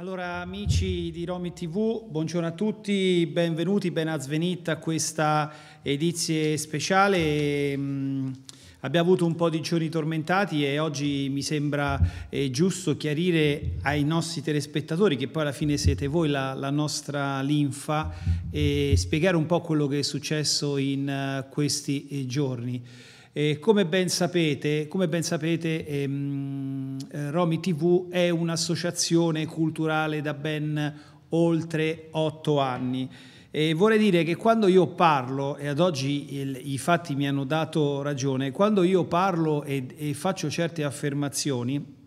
Allora amici di Romi TV, buongiorno a tutti, benvenuti, ben a questa edizione speciale. Mm, abbiamo avuto un po' di giorni tormentati e oggi mi sembra eh, giusto chiarire ai nostri telespettatori, che poi alla fine siete voi la, la nostra linfa, e spiegare un po' quello che è successo in uh, questi eh, giorni. E, come ben sapete, come ben sapete ehm, eh, Romi TV è un'associazione culturale da ben oltre otto anni. E vorrei dire che quando io parlo, e ad oggi il, i fatti mi hanno dato ragione, quando io parlo e, e faccio certe affermazioni,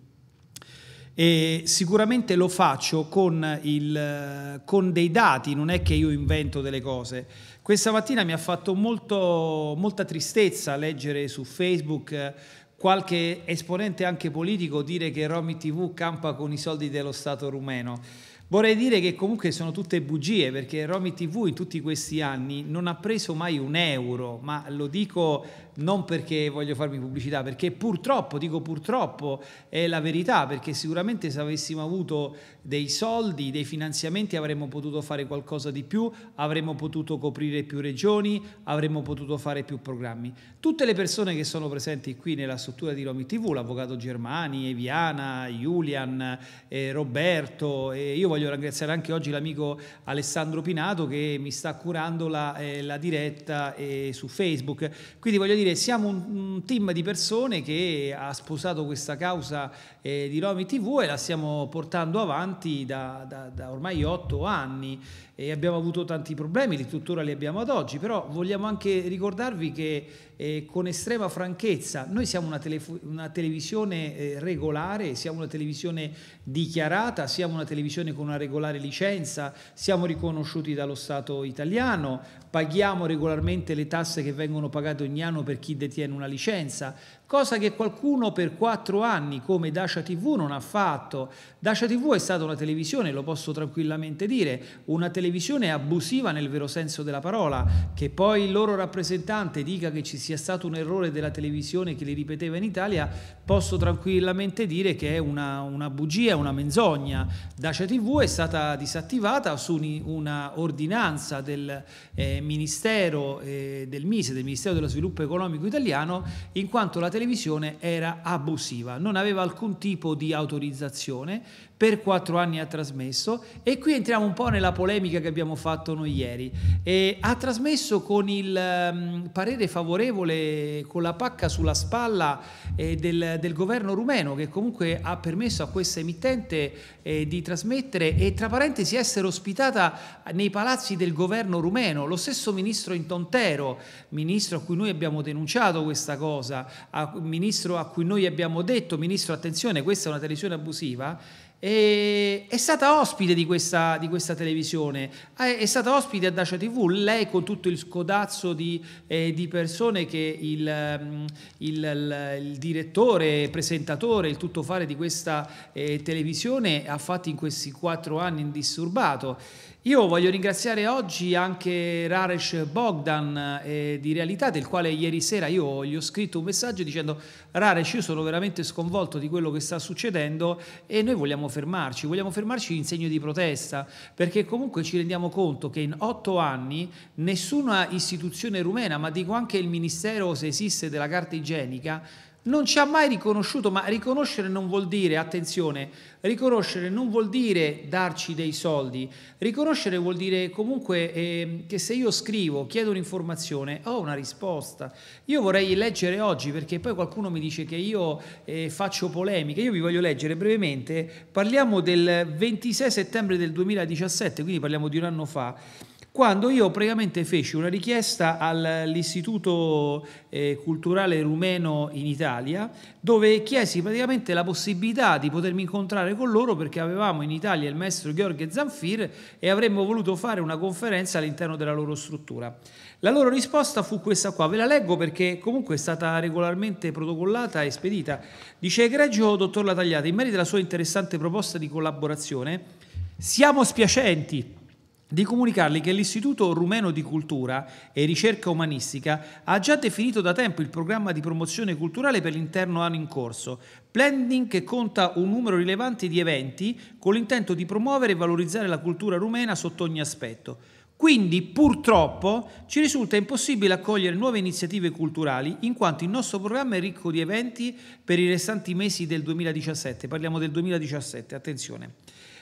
e sicuramente lo faccio con, il, con, dei dati, non è che io invento delle cose. Questa mattina mi ha fatto molto, molta tristezza leggere su Facebook qualche esponente anche politico dire che Romi TV campa con i soldi dello Stato rumeno. Vorrei dire che comunque sono tutte bugie perché Romi TV in tutti questi anni non ha preso mai un euro, ma lo dico non perché voglio farmi pubblicità, perché purtroppo, dico purtroppo, è la verità, perché sicuramente se avessimo avuto dei soldi, dei finanziamenti, avremmo potuto fare qualcosa di più, avremmo potuto coprire più regioni, avremmo potuto fare più programmi. Tutte le persone che sono presenti qui nella struttura di Romi TV, l'avvocato Germani, Eviana, Julian, eh, Roberto, eh, io voglio ringraziare anche oggi l'amico Alessandro Pinato che mi sta curando la, eh, la diretta eh, su Facebook. Quindi voglio dire dire, siamo un, un team di persone che ha sposato questa causa eh, di Romi TV e la stiamo portando avanti da, da, da ormai otto anni e abbiamo avuto tanti problemi, li tuttora li abbiamo ad oggi, però vogliamo anche ricordarvi che eh, con estrema franchezza noi siamo una, una televisione eh, regolare, siamo una televisione dichiarata, siamo una televisione con una regolare licenza, siamo riconosciuti dallo Stato italiano, paghiamo regolarmente le tasse che vengono pagate ogni anno per chi detiene una licenza, cosa che qualcuno per quattro anni come da Dacia TV non ha fatto. Dacia TV è stata una televisione, lo posso tranquillamente dire, una televisione abusiva nel vero senso della parola, che poi il loro rappresentante dica che ci sia stato un errore della televisione che li ripeteva in Italia, posso tranquillamente dire che è una, una bugia, una menzogna. Dacia TV è stata disattivata su una ordinanza del eh, Ministero eh, del MISE, del Ministero dello Sviluppo Economico Italiano, in quanto la televisione era abusiva, non aveva alcun tipo di autorizzazione per quattro anni ha trasmesso e qui entriamo un po' nella polemica che abbiamo fatto noi ieri. E ha trasmesso con il um, parere favorevole, con la pacca sulla spalla eh, del, del, governo rumeno che comunque ha permesso a questa emittente eh, di trasmettere e tra parentesi essere ospitata nei palazzi del governo rumeno. Lo stesso ministro Intontero, ministro a cui noi abbiamo denunciato questa cosa, a, ministro a cui noi abbiamo detto, ministro attenzione, questa è una televisione abusiva, e, è stata ospite di questa, di questa televisione, è, ah, è, stata ospite a Dacia TV, lei con tutto il scodazzo di, eh, di persone che il, ehm, il, il, il, direttore, presentatore, il tuttofare di questa eh, televisione ha fatto in questi quattro anni indisturbato. Io voglio ringraziare oggi anche Raresh Bogdan eh, di Realità, del quale ieri sera io gli ho scritto un messaggio dicendo Raresh io sono veramente sconvolto di quello che sta succedendo e noi vogliamo fermarci, vogliamo fermarci in segno di protesta perché comunque ci rendiamo conto che in otto anni nessuna istituzione rumena, ma dico anche il Ministero se esiste della carta igienica, non ci ha mai riconosciuto, ma riconoscere non vuol dire, attenzione, riconoscere non vuol dire darci dei soldi, riconoscere vuol dire comunque eh, che se io scrivo, chiedo un'informazione, ho una risposta. Io vorrei leggere oggi perché poi qualcuno mi dice che io eh, faccio polemiche, io vi voglio leggere brevemente, parliamo del 26 settembre del 2017, quindi parliamo di un anno fa quando io praticamente feci una richiesta all'Istituto eh, Culturale Rumeno in Italia, dove chiesi praticamente la possibilità di potermi incontrare con loro perché avevamo in Italia il maestro Gheorghe Zanfir e avremmo voluto fare una conferenza all'interno della loro struttura. La loro risposta fu questa qua, ve la leggo perché comunque è stata regolarmente protocollata e spedita. Dice, egregio dottor Latagliata, in merito alla sua interessante proposta di collaborazione, siamo spiacenti di comunicargli che l'Istituto Rumeno di Cultura e Ricerca Umanistica ha già definito da tempo il programma di promozione culturale per l'interno anno in corso, planning che conta un numero rilevante di eventi con l'intento di promuovere e valorizzare la cultura rumena sotto ogni aspetto. Quindi purtroppo ci risulta impossibile accogliere nuove iniziative culturali in quanto il nostro programma è ricco di eventi per i restanti mesi del 2017, parliamo del 2017, attenzione.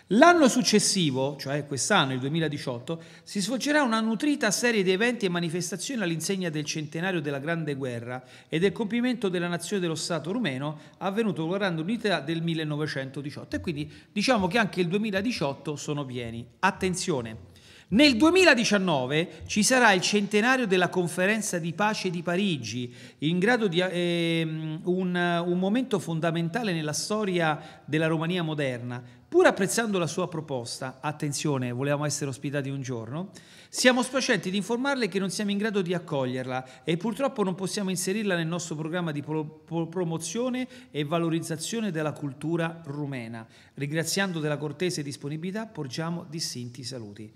L'anno successivo, cioè quest'anno, il 2018, si svolgerà una nutrita serie di eventi e manifestazioni all'insegna del centenario della Grande Guerra e del compimento della nazione dello Stato rumeno avvenuto con la Grande Unità del 1918. E quindi diciamo che anche il 2018 sono pieni. Attenzione! Nel 2019 ci sarà il centenario della conferenza di pace di Parigi, in grado di eh, un, un momento fondamentale nella storia della Romania moderna, Pur apprezzando la sua proposta, attenzione, volevamo essere ospitati un giorno, siamo spiacenti di informarle che non siamo in grado di accoglierla e purtroppo non possiamo inserirla nel nostro programma di promozione e valorizzazione della cultura rumena. Ringraziando della cortese disponibilità, porgiamo distinti saluti.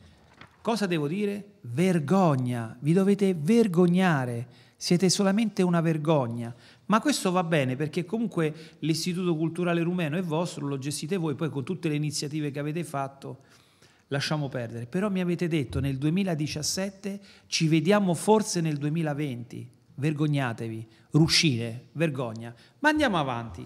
Cosa devo dire? Vergogna, vi dovete vergognare, siete solamente una vergogna. Ma questo va bene perché comunque l'Istituto Culturale Rumeno è vostro, lo gestite voi, poi con tutte le iniziative che avete fatto lasciamo perdere. Però mi avete detto nel 2017 ci vediamo forse nel 2020. Vergognatevi, ruscire, vergogna. Ma andiamo avanti.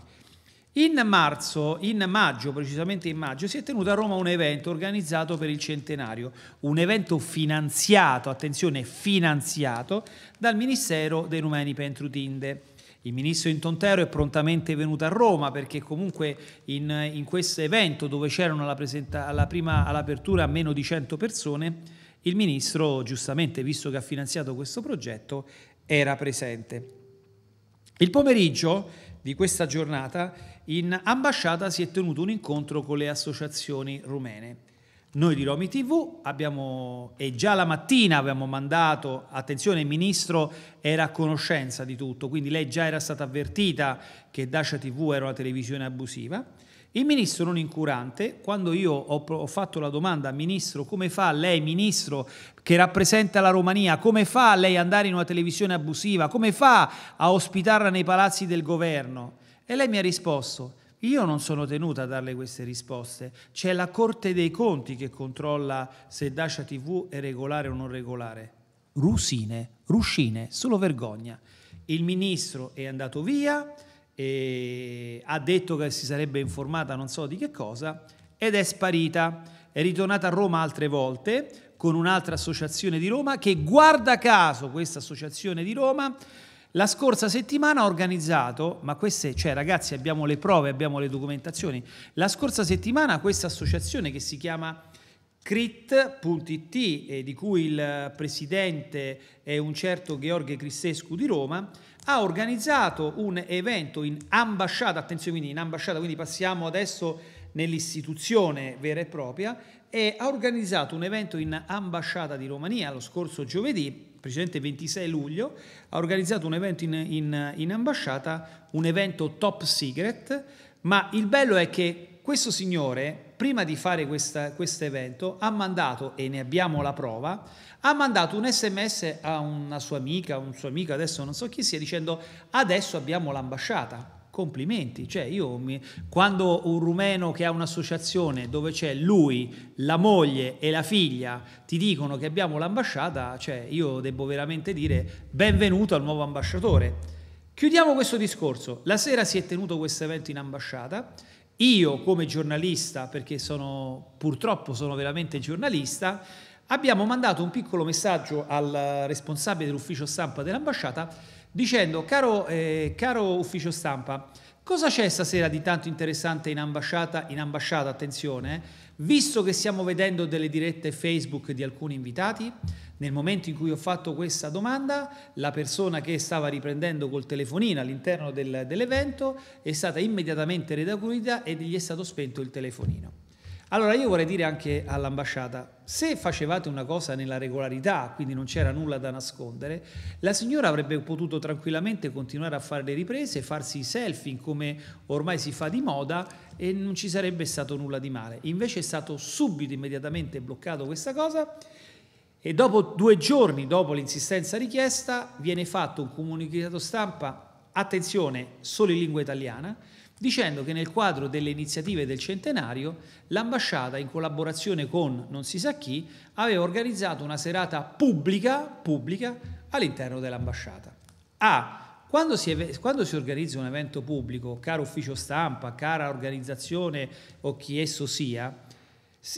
In marzo, in maggio, precisamente in maggio, si è tenuto a Roma un evento organizzato per il centenario, un evento finanziato, attenzione, finanziato dal Ministero dei Rumeni Pentrutinde il ministro Intontero è prontamente venuto a Roma perché comunque in, in questo evento dove c'erano alla, alla prima, all'apertura meno di 100 persone, il ministro giustamente, visto che ha finanziato questo progetto, era presente. Il pomeriggio di questa giornata in ambasciata si è tenuto un incontro con le associazioni rumene. Noi di Romi TV abbiamo, e già la mattina abbiamo mandato, attenzione il ministro era a conoscenza di tutto, quindi lei già era stata avvertita che Dacia TV era una televisione abusiva. Il ministro non incurante, quando io ho, ho fatto la domanda al ministro come fa lei, ministro che rappresenta la Romania, come fa lei andare in una televisione abusiva, come fa a ospitarla nei palazzi del governo? E lei mi ha risposto, io non sono tenuta a darle queste risposte. C'è la Corte dei Conti che controlla se Dacia TV è regolare o non regolare. Rusine, ruscine, solo vergogna. Il ministro è andato via, e ha detto che si sarebbe informata non so di che cosa ed è sparita. È ritornata a Roma altre volte con un'altra associazione di Roma che guarda caso questa associazione di Roma la scorsa settimana ho organizzato, ma queste, cioè ragazzi abbiamo le prove, abbiamo le documentazioni, la scorsa settimana questa associazione che si chiama crit.it, eh, di cui il presidente è un certo Gheorghe Cristescu di Roma, ha organizzato un evento in ambasciata, attenzione quindi in ambasciata, quindi passiamo adesso nell'istituzione vera e propria, e ha organizzato un evento in ambasciata di Romania lo scorso giovedì precedente 26 luglio, ha organizzato un evento in, in, in ambasciata, un evento top secret, ma il bello è che questo signore, prima di fare questo evento, ha mandato, e ne abbiamo la prova, ha mandato un sms a una sua amica, un suo amico, adesso non so chi sia, dicendo adesso abbiamo l'ambasciata complimenti. Cioè io mi... quando un rumeno che ha un'associazione dove c'è lui, la moglie e la figlia ti dicono che abbiamo l'ambasciata, cioè io devo veramente dire benvenuto al nuovo ambasciatore. Chiudiamo questo discorso. La sera si è tenuto questo evento in ambasciata. Io come giornalista, perché sono, purtroppo sono veramente giornalista, abbiamo mandato un piccolo messaggio al responsabile dell'ufficio stampa dell'ambasciata dicendo caro, eh, caro ufficio stampa, cosa c'è stasera di tanto interessante in ambasciata? In ambasciata, attenzione, visto che stiamo vedendo delle dirette Facebook di alcuni invitati, nel momento in cui ho fatto questa domanda, la persona che stava riprendendo col telefonino all'interno del, dell'evento è stata immediatamente redaguita e gli è stato spento il telefonino. Allora io vorrei dire anche all'ambasciata, se facevate una cosa nella regolarità, quindi non c'era nulla da nascondere, la signora avrebbe potuto tranquillamente continuare a fare le riprese, farsi i selfie come ormai si fa di moda e non ci sarebbe stato nulla di male. Invece è stato subito, immediatamente bloccato questa cosa e dopo due giorni dopo l'insistenza richiesta viene fatto un comunicato stampa, attenzione, solo in lingua italiana, dicendo che nel quadro delle iniziative del centenario l'ambasciata, in collaborazione con non si sa chi, aveva organizzato una serata pubblica, pubblica all'interno dell'ambasciata. A. Quando si, è, quando si, organizza un evento pubblico, caro ufficio stampa, cara organizzazione o chi esso sia,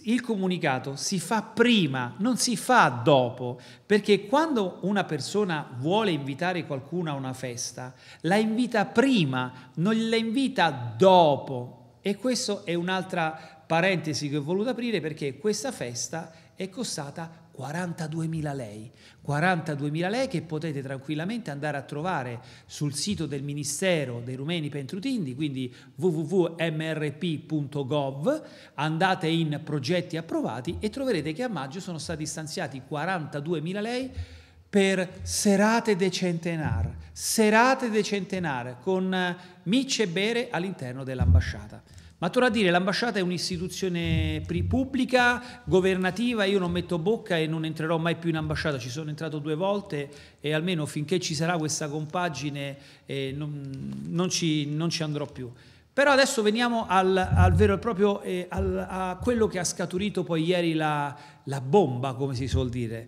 il comunicato si fa prima, non si fa dopo, perché quando una persona vuole invitare qualcuno a una festa, la invita prima, non la invita dopo. E questa è un'altra parentesi che ho voluto aprire perché questa festa è costata 42.000 lei, 42.000 lei che potete tranquillamente andare a trovare sul sito del Ministero dei Rumeni Pentrutindi, quindi www.mrp.gov, andate in progetti approvati e troverete che a maggio sono stati stanziati 42.000 lei per serate decentenar, serate decentenar con micce e bere all'interno dell'ambasciata. Ma torno a dire, l'ambasciata è un'istituzione pubblica, governativa, io non metto bocca e non entrerò mai più in ambasciata, ci sono entrato due volte e almeno finché ci sarà questa compagine eh, non, non, ci, non, ci, andrò più. Però adesso veniamo al, al vero e proprio, eh, al, a quello che ha scaturito poi ieri la, la bomba, come si suol dire.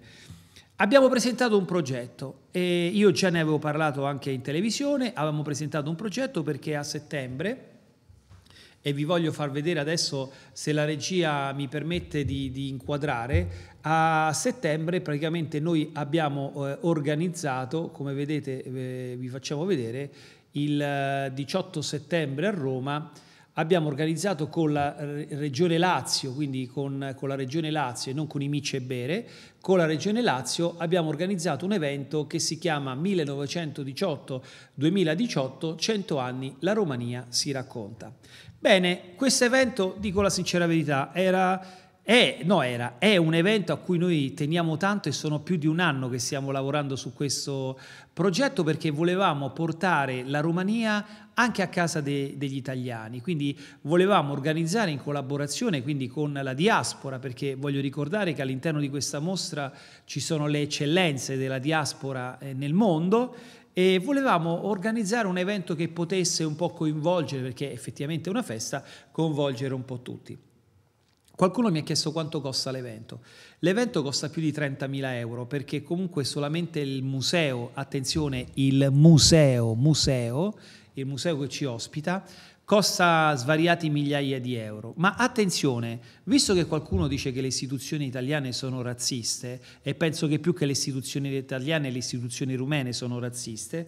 Abbiamo presentato un progetto, e io già ne avevo parlato anche in televisione, avevamo presentato un progetto perché a settembre e vi voglio far vedere adesso, se la regia mi permette di, di inquadrare, a settembre praticamente noi abbiamo eh, organizzato, come vedete eh, vi facciamo vedere, il 18 eh, settembre a Roma abbiamo organizzato con la eh, Regione Lazio, quindi con, con, la Regione Lazio e non con i Mici e Bere, con la Regione Lazio abbiamo organizzato un evento che si chiama 1918-2018, 100 anni, la Romania si racconta. Bene, questo evento, dico la sincera verità, era è, no, era, è, un evento a cui noi teniamo tanto e sono più di un anno che stiamo lavorando su questo progetto perché volevamo portare la Romania anche a casa de, degli italiani, quindi volevamo organizzare in collaborazione quindi con la diaspora perché voglio ricordare che all'interno di questa mostra ci sono le eccellenze della diaspora eh, nel mondo e volevamo organizzare un evento che potesse un po' coinvolgere perché effettivamente è una festa, coinvolgere un po' tutti. Qualcuno mi ha chiesto quanto costa l'evento. L'evento costa più di 30.000 euro perché comunque solamente il museo, attenzione, il museo, museo, il museo che ci ospita, costa svariati migliaia di euro. Ma attenzione, visto che qualcuno dice che le istituzioni italiane sono razziste, e penso che più che le istituzioni italiane le istituzioni rumene sono razziste,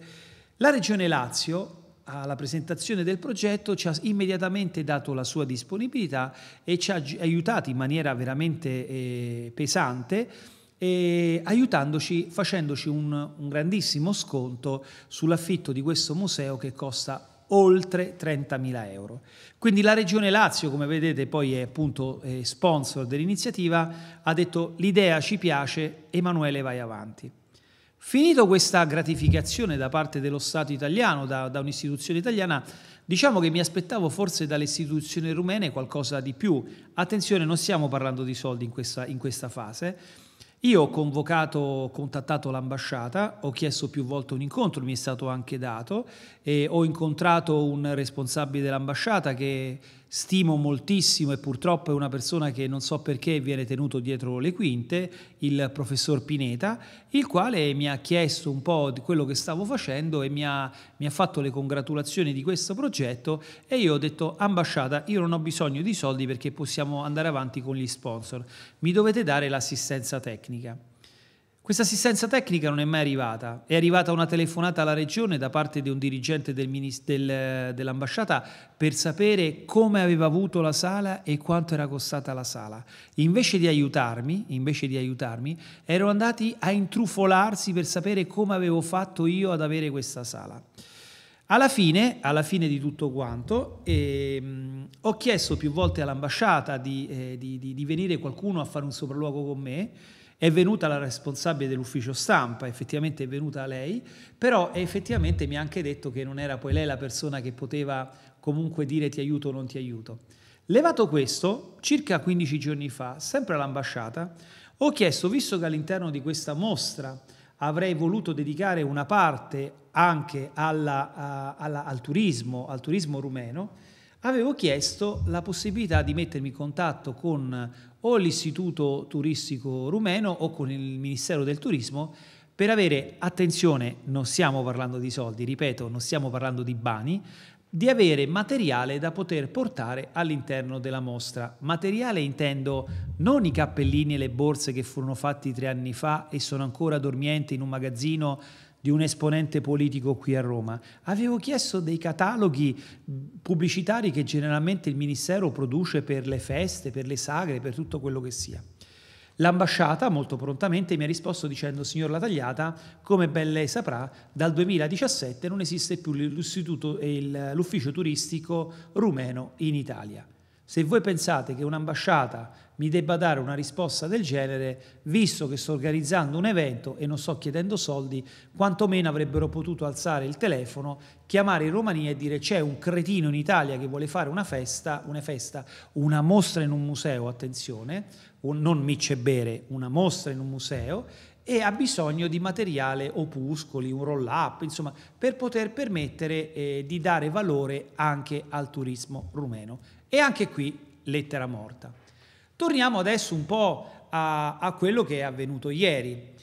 la regione Lazio alla presentazione del progetto ci ha immediatamente dato la sua disponibilità e ci ha aiutati in maniera veramente eh, pesante eh, aiutandoci, facendoci un, un grandissimo sconto sull'affitto di questo museo che costa oltre 30.000 euro. Quindi la Regione Lazio, come vedete poi è appunto eh, sponsor dell'iniziativa, ha detto l'idea ci piace, Emanuele vai avanti. Finito questa gratificazione da parte dello Stato italiano, da, da un'istituzione italiana, diciamo che mi aspettavo forse dalle istituzioni rumene qualcosa di più. Attenzione, non stiamo parlando di soldi in questa, in questa fase. Io ho convocato, ho contattato l'ambasciata, ho chiesto più volte un incontro, mi è stato anche dato, ho incontrato un responsabile dell'ambasciata che stimo moltissimo e purtroppo è una persona che non so perché viene tenuto dietro le quinte, il professor Pineta, il quale mi ha chiesto un po' di quello che stavo facendo e mi ha, mi ha fatto le congratulazioni di questo progetto e io ho detto ambasciata, io non ho bisogno di soldi perché possiamo andare avanti con gli sponsor, mi dovete dare l'assistenza tecnica. Questa assistenza tecnica non è mai arrivata. È arrivata una telefonata alla regione da parte di un dirigente del del, dell'ambasciata per sapere come aveva avuto la sala e quanto era costata la sala. Invece di aiutarmi, invece di aiutarmi ero andati a intrufolarsi per sapere come avevo fatto io ad avere questa sala. Alla fine, alla fine, di tutto quanto, ehm, ho chiesto più volte all'ambasciata di, eh, di, di, di venire qualcuno a fare un sopralluogo con me è venuta la responsabile dell'ufficio stampa, effettivamente è venuta lei, però effettivamente mi ha anche detto che non era poi lei la persona che poteva comunque dire ti aiuto o non ti aiuto. Levato questo, circa 15 giorni fa, sempre all'ambasciata, ho chiesto, visto che all'interno di questa mostra avrei voluto dedicare una parte anche alla, uh, alla, al, turismo, al turismo rumeno, avevo chiesto la possibilità di mettermi in contatto con o l'Istituto Turistico Rumeno o con il Ministero del Turismo per avere, attenzione, non stiamo parlando di soldi, ripeto, non stiamo parlando di bani, di avere materiale da poter portare all'interno della mostra. Materiale intendo non i cappellini e le borse che furono fatti tre anni fa e sono ancora dormienti in un magazzino di un esponente politico qui a Roma, avevo chiesto dei cataloghi mm, pubblicitari che generalmente il Ministero produce per le feste, per le sagre, per tutto quello che sia. L'ambasciata molto prontamente mi ha risposto dicendo signor La Tagliata, come ben lei saprà, dal 2017 non esiste più l'ufficio turistico rumeno in Italia. Se voi pensate che un'ambasciata mi debba dare una risposta del genere, visto che sto organizzando un evento e non sto chiedendo soldi, quantomeno avrebbero potuto alzare il telefono, chiamare in Romania e dire c'è un cretino in Italia che vuole fare una festa, una festa, una mostra in un museo, attenzione, non micce e bere, una mostra in un museo, e ha bisogno di materiale opuscoli, un roll up, insomma, per poter permettere eh, di dare valore anche al turismo rumeno. E anche qui lettera morta. Torniamo adesso un po' a, a quello che è avvenuto ieri.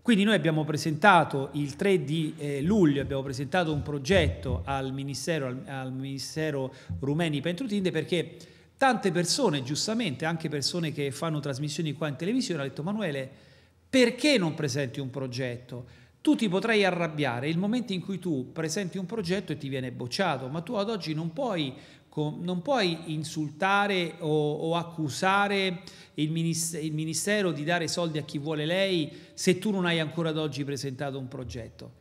Quindi noi abbiamo presentato il 3 di eh, luglio, abbiamo presentato un progetto al Ministero, al, al Ministero Rumeni Pentrutinde perché tante persone, giustamente, anche persone che fanno trasmissioni qua in televisione, hanno detto Manuele, perché non presenti un progetto? Tu ti potrai arrabbiare il momento in cui tu presenti un progetto e ti viene bocciato, ma tu ad oggi non puoi, non puoi insultare o, o accusare il ministero, il ministero di dare soldi a chi vuole lei se tu non hai ancora ad oggi presentato un progetto.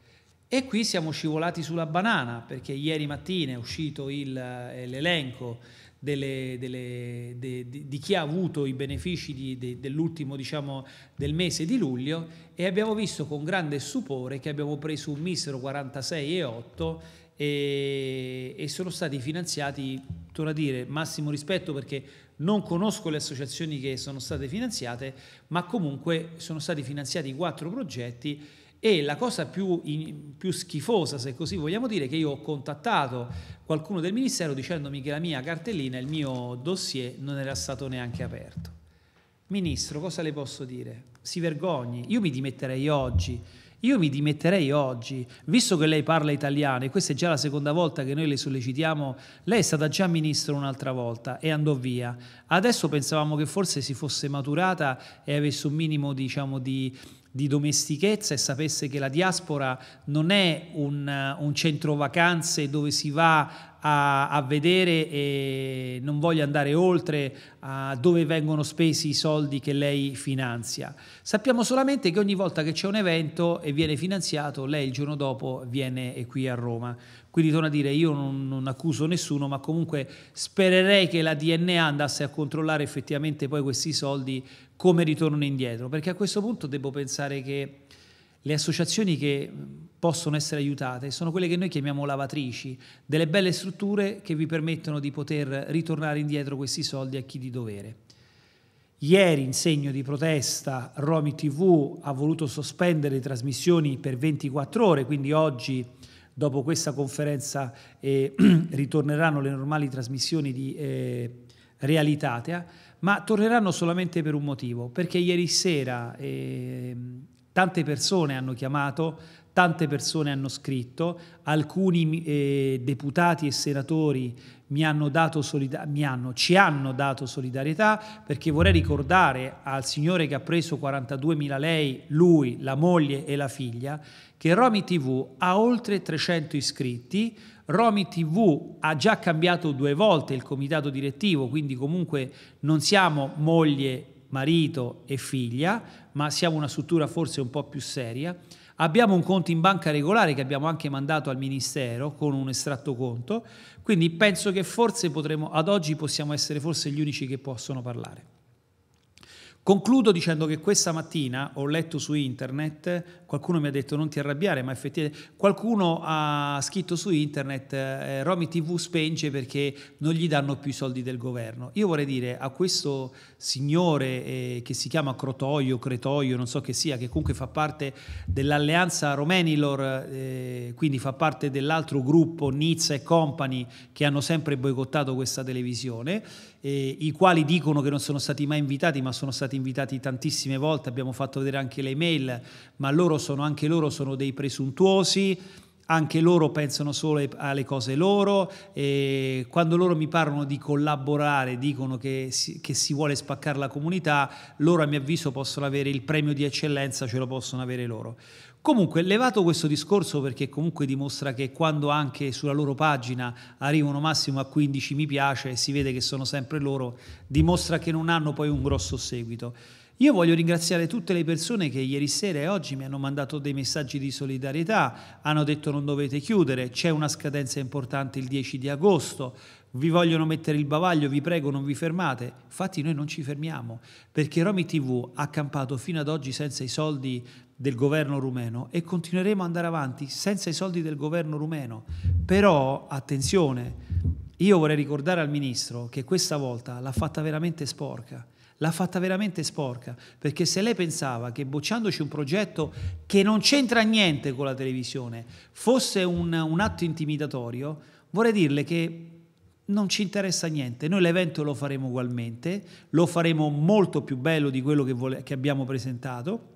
E qui siamo scivolati sulla banana, perché ieri mattina è uscito il, eh, l'elenco delle, delle, de, de, di, chi ha avuto i benefici di, de, dell'ultimo diciamo, del mese di luglio e abbiamo visto con grande stupore che abbiamo preso un misero 46,8 e, e sono stati finanziati, torno a dire, massimo rispetto perché non conosco le associazioni che sono state finanziate, ma comunque sono stati finanziati quattro progetti e la cosa più, in, più, schifosa, se così vogliamo dire, è che io ho contattato qualcuno del Ministero dicendomi che la mia cartellina, il mio dossier non era stato neanche aperto. Ministro, cosa le posso dire? Si vergogni, io mi dimetterei oggi. Io mi dimetterei oggi, visto che lei parla italiano e questa è già la seconda volta che noi le sollecitiamo, lei è stata già ministro un'altra volta e andò via. Adesso pensavamo che forse si fosse maturata e avesse un minimo diciamo, di di domestichezza e sapesse che la diaspora non è un, un centro vacanze dove si va a, a, vedere e non voglio andare oltre a dove vengono spesi i soldi che lei finanzia. Sappiamo solamente che ogni volta che c'è un evento e viene finanziato, lei il giorno dopo viene qui a Roma. Quindi torno a dire, io non, non, accuso nessuno, ma comunque spererei che la DNA andasse a controllare effettivamente poi questi soldi come ritornano indietro, perché a questo punto devo pensare che le associazioni che possono essere aiutate sono quelle che noi chiamiamo lavatrici, delle belle strutture che vi permettono di poter ritornare indietro questi soldi a chi di dovere. Ieri, in segno di protesta, Romi TV ha voluto sospendere le trasmissioni per 24 ore, quindi oggi dopo questa conferenza eh, ritorneranno le normali trasmissioni di eh, Realitatea, ma torneranno solamente per un motivo, perché ieri sera eh, tante persone hanno chiamato, tante persone hanno scritto, alcuni eh, deputati e senatori mi hanno mi hanno, ci hanno dato solidarietà perché vorrei ricordare al signore che ha preso 42.000 lei, lui, la moglie e la figlia, che Romi TV ha oltre 300 iscritti, Romi TV ha già cambiato due volte il comitato direttivo, quindi comunque non siamo moglie, marito e figlia, ma siamo una struttura forse un po' più seria. Abbiamo un conto in banca regolare che abbiamo anche mandato al Ministero con un estratto conto, quindi penso che forse potremo, ad oggi possiamo essere forse gli unici che possono parlare. Concludo dicendo che questa mattina ho letto su internet, qualcuno mi ha detto non ti arrabbiare, ma effettivamente qualcuno ha scritto su internet eh, Romi TV spenge perché non gli danno più i soldi del governo. Io vorrei dire a questo signore eh, che si chiama Crotoio, Cretoio, non so che sia, che comunque fa parte dell'alleanza Romenilor, eh, quindi fa parte dell'altro gruppo Nizza e Company che hanno sempre boicottato questa televisione, eh, i quali dicono che non sono stati mai invitati, ma sono stati invitati tantissime volte, abbiamo fatto vedere anche le mail, ma loro sono, anche loro sono dei presuntuosi, anche loro pensano solo alle cose loro, e quando loro mi parlano di collaborare, dicono che si, che si vuole spaccare la comunità, loro a mio avviso possono avere il premio di eccellenza, ce lo possono avere loro. Comunque, levato questo discorso perché comunque dimostra che quando anche sulla loro pagina arrivano massimo a 15 mi piace e si vede che sono sempre loro, dimostra che non hanno poi un grosso seguito. Io voglio ringraziare tutte le persone che ieri sera e oggi mi hanno mandato dei messaggi di solidarietà, hanno detto non dovete chiudere, c'è una scadenza importante il 10 di agosto, vi vogliono mettere il bavaglio, vi prego non vi fermate. Infatti noi non ci fermiamo, perché Romy TV ha campato fino ad oggi senza i soldi del governo rumeno e continueremo ad andare avanti senza i soldi del governo rumeno. Però, attenzione, io vorrei ricordare al Ministro che questa volta l'ha fatta veramente sporca. L'ha fatta veramente sporca, perché se lei pensava che bocciandoci un progetto che non c'entra niente con la televisione fosse un, un atto intimidatorio, vorrei dirle che non ci interessa niente, noi l'evento lo faremo ugualmente, lo faremo molto più bello di quello che, vole- che abbiamo presentato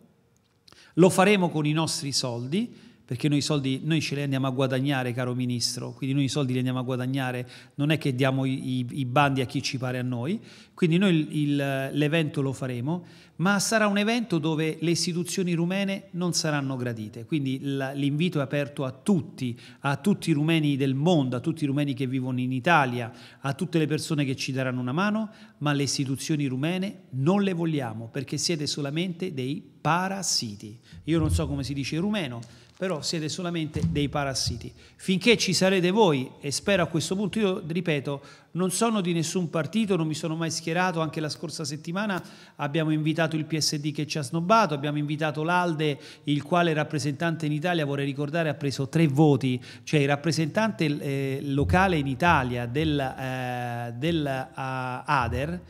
lo faremo con i nostri soldi perché noi i soldi noi ce li andiamo a guadagnare, caro Ministro, quindi noi i soldi li andiamo a guadagnare, non è che diamo i, i bandi a chi ci pare a noi, quindi noi il, l'evento lo faremo, ma sarà un evento dove le istituzioni rumene non saranno gradite, quindi la, l'invito è aperto a tutti, a tutti i rumeni del mondo, a tutti i rumeni che vivono in Italia, a tutte le persone che ci daranno una mano, ma le istituzioni rumene non le vogliamo perché siete solamente dei parassiti. Io non so come si dice rumeno, però siete solamente dei parassiti. Finché ci sarete voi, e spero a questo punto, io ripeto, non sono di nessun partito, non mi sono mai schierato, anche la scorsa settimana abbiamo invitato il PSD che ci ha snobbato, abbiamo invitato l'Alde, il quale rappresentante in Italia, vorrei ricordare, ha preso tre voti, cioè il rappresentante eh, locale in Italia dell'ADER eh, del,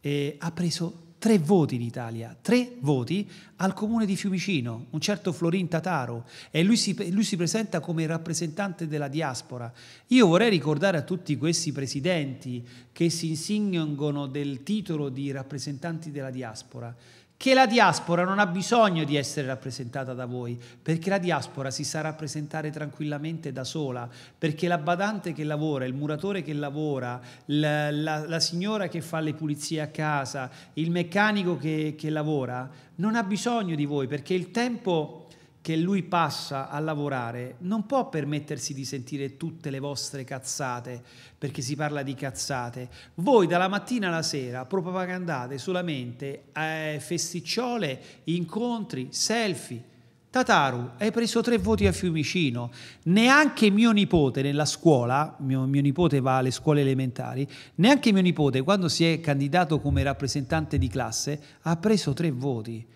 eh, eh ha preso tre tre voti Italia, tre voti al comune di Fiumicino, un certo Florin Tataro, e lui si, lui si, presenta come rappresentante della diaspora. Io vorrei ricordare a tutti questi presidenti che si insignano del titolo di rappresentanti della diaspora che la diaspora non ha bisogno di essere rappresentata da voi, perché la diaspora si sa rappresentare tranquillamente da sola, perché la badante che lavora, il muratore che lavora, la, la, la signora che fa le pulizie a casa, il meccanico che, che lavora, non ha bisogno di voi, perché il tempo che lui passa a lavorare non può permettersi di sentire tutte le vostre cazzate, perché si parla di cazzate. Voi dalla mattina alla sera propagandate solamente eh, festicciole, incontri, selfie. Tataru, hai preso tre voti a Fiumicino. Neanche mio nipote nella scuola, mio, mio nipote va alle scuole elementari, neanche mio nipote quando si è candidato come rappresentante di classe ha preso tre voti.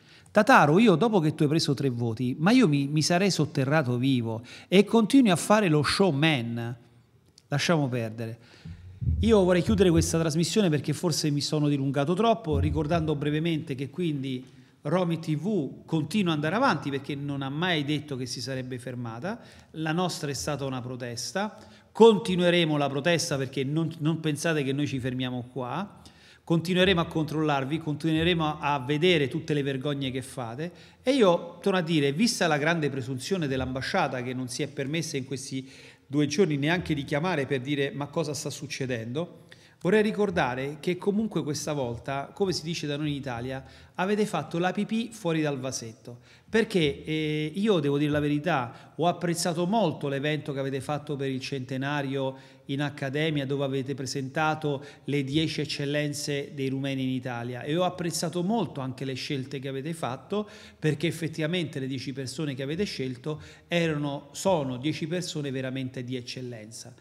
Tataro, io dopo che tu hai preso tre voti, ma io mi, mi sarei sotterrato vivo e continui a fare lo showman. Lasciamo perdere. Io vorrei chiudere questa trasmissione perché forse mi sono dilungato troppo, ricordando brevemente che quindi Romy TV continua ad andare avanti perché non ha mai detto che si sarebbe fermata, la nostra è stata una protesta, continueremo la protesta perché non, non pensate che noi ci fermiamo qua, continueremo a controllarvi, continueremo a vedere tutte le vergogne che fate e io torno a dire, vista la grande presunzione dell'ambasciata che non si è permessa in questi due giorni neanche di chiamare per dire ma cosa sta succedendo, Vorrei ricordare che comunque questa volta, come si dice da noi in Italia, avete fatto la pipì fuori dal vasetto, perché eh, io devo dire la verità, ho apprezzato molto l'evento che avete fatto per il centenario in Accademia dove avete presentato le 10 eccellenze dei rumeni in Italia e ho apprezzato molto anche le scelte che avete fatto perché effettivamente le 10 persone che avete scelto erano, sono 10 persone veramente di eccellenza.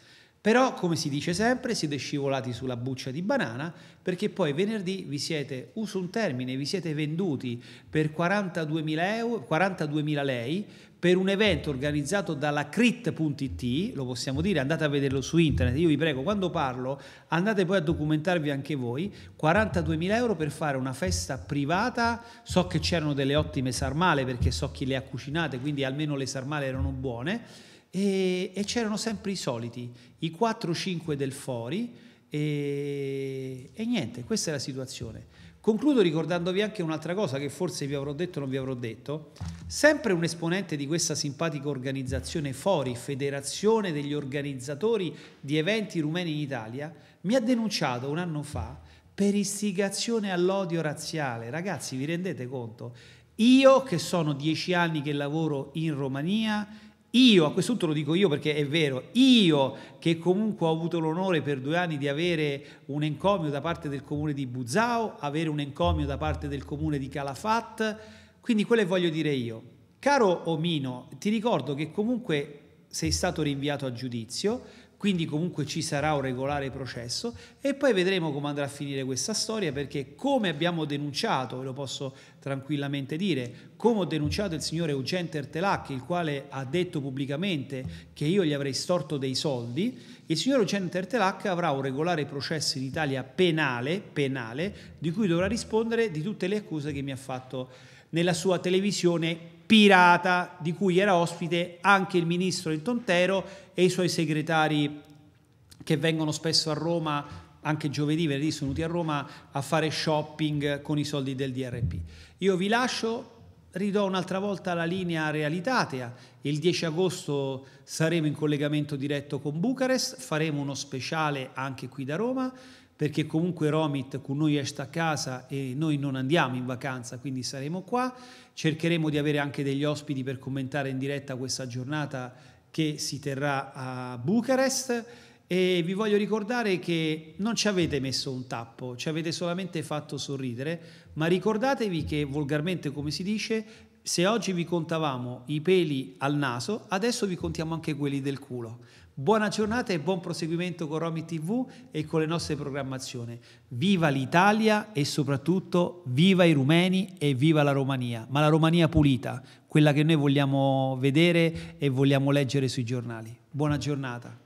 Però, come si dice sempre, siete scivolati sulla buccia di banana perché poi venerdì vi siete, uso un termine, vi siete venduti per 42.000, euro, 42.000 lei per un evento organizzato dalla crit.it, lo possiamo dire, andate a vederlo su internet, io vi prego, quando parlo andate poi a documentarvi anche voi, 42.000 euro per fare una festa privata, so che c'erano delle ottime sarmale perché so chi le ha cucinate, quindi almeno le sarmale erano buone, e, e c'erano sempre i soliti, i 4-5 del Fori e, e niente, questa è la situazione. Concludo ricordandovi anche un'altra cosa che forse vi avrò detto o non vi avrò detto. Sempre un esponente di questa simpatica organizzazione FORI, Federazione degli Organizzatori di Eventi Rumeni in Italia, mi ha denunciato un anno fa per istigazione all'odio razziale. Ragazzi, vi rendete conto? Io che sono dieci anni che lavoro in Romania io, a questo punto lo dico io perché è vero, io che comunque ho avuto l'onore per due anni di avere un encomio da parte del comune di Buzzao, avere un encomio da parte del comune di Calafat, quindi quello che voglio dire io. Caro Omino, ti ricordo che comunque sei stato rinviato a giudizio, quindi comunque ci sarà un regolare processo e poi vedremo come andrà a finire questa storia perché come abbiamo denunciato, ve lo posso tranquillamente dire, come ho denunciato il signore Eugen Tertelacchi, il quale ha detto pubblicamente che io gli avrei storto dei soldi, il signor Eugen Tertelacchi avrà un regolare processo in Italia penale, penale di cui dovrà rispondere di tutte le accuse che mi ha fatto nella sua televisione pirata di cui era ospite anche il ministro Il Tontero e i suoi segretari che vengono spesso a Roma anche giovedì, venerdì sono venuti a Roma a fare shopping con i soldi del DRP. Io vi lascio, ridò un'altra volta la linea Realitatea. Il 10 agosto saremo in collegamento diretto con Bucarest, faremo uno speciale anche qui da Roma perché comunque Romit con noi esce a casa e noi non andiamo in vacanza, quindi saremo qua. Cercheremo di avere anche degli ospiti per commentare in diretta questa giornata che si terrà a Bucarest e vi voglio ricordare che non ci avete messo un tappo, ci avete solamente fatto sorridere, ma ricordatevi che volgarmente come si dice, se oggi vi contavamo i peli al naso, adesso vi contiamo anche quelli del culo. Buona giornata e buon proseguimento con Romi TV e con le nostre programmazioni. Viva l'Italia e soprattutto viva i rumeni e viva la Romania, ma la Romania pulita, quella che noi vogliamo vedere e vogliamo leggere sui giornali. Buona giornata.